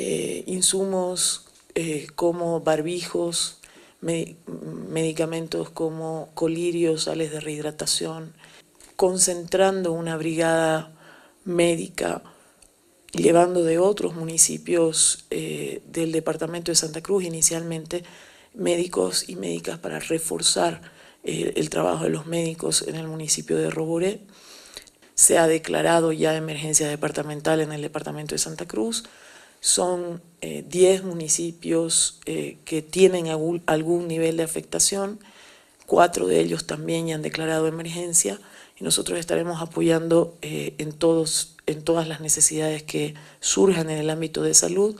Eh, insumos eh, como barbijos, medicamentos como colirios, sales de rehidratación, concentrando una brigada médica, llevando de otros municipios eh, del departamento de Santa Cruz inicialmente médicos y médicas para reforzar el trabajo de los médicos en el municipio de Roboré. Se ha declarado ya emergencia departamental en el departamento de Santa Cruz son 10 eh, municipios eh, que tienen algún, nivel de afectación, cuatro de ellos también ya han declarado emergencia y nosotros estaremos apoyando eh, en, en todas las necesidades que surjan en el ámbito de salud.